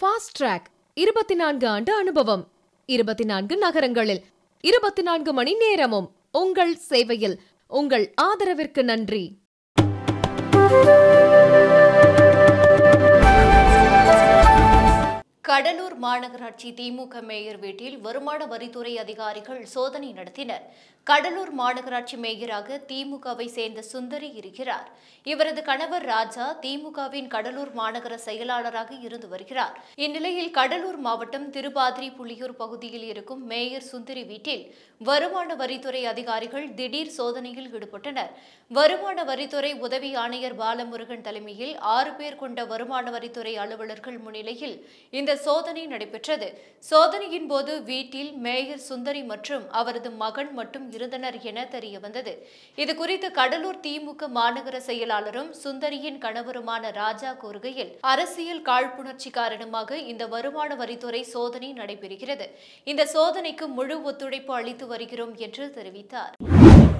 fast track இருபத்தி நான்கு ஆண்டு அனுபவம் இருபத்தி நான்கு நகரங்களில் இருபத்தி நான்கு மணி நேரமும் உங்கள் சேவையில் உங்கள் ஆதரவிற்கு நன்றி கடலூர் மாநகராட்சி திமுக மேயர் வீட்டில் வருமான வரித்துறை அதிகாரிகள் சோதனை நடத்தினர் கடலூர் மாநகராட்சி மேயராக திமுகவை சேர்ந்த சுந்தரி இருக்கிறார் இவரது கணவர் ராஜா திமுகவின் கடலூர் மாநகர செயலாளராக இருந்து வருகிறார் இந்நிலையில் கடலூர் மாவட்டம் திருபாதிரி புள்ளியூர் பகுதியில் இருக்கும் மேயர் சுந்தரி வீட்டில் வருமான வரித்துறை அதிகாரிகள் திடீர் சோதனையில் ஈடுபட்டனர் வருமான வரித்துறை உதவி ஆணையர் பாலமுருகன் தலைமையில் ஆறு பேர் கொண்ட வருமான வரித்துறை அலுவலர்கள் முன்னிலையில் இந்த சோதனை நடைபெற்றது சோதனையின் போது வீட்டில் மேயர் சுந்தரி மற்றும் அவரது மகன் மட்டும் இருந்தனர் என தெரிய வந்தது இதுகுறித்து கடலூர் திமுக மாநகர செயலாளரும் சுந்தரியின் கணவருமான ராஜா கூறுகையில் அரசியல் காழ்ப்புணர்ச்சி காரணமாக இந்த வருமான வரித்துறை சோதனை நடைபெறுகிறது இந்த சோதனைக்கு முழு ஒத்துழைப்பு அளித்து வருகிறோம் என்று தெரிவித்தார்